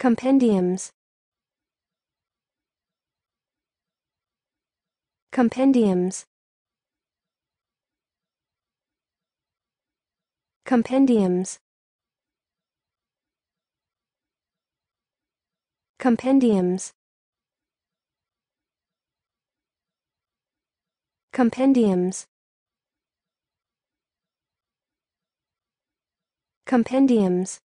Compendiums Compendiums Compendiums Compendiums Compendiums Compendiums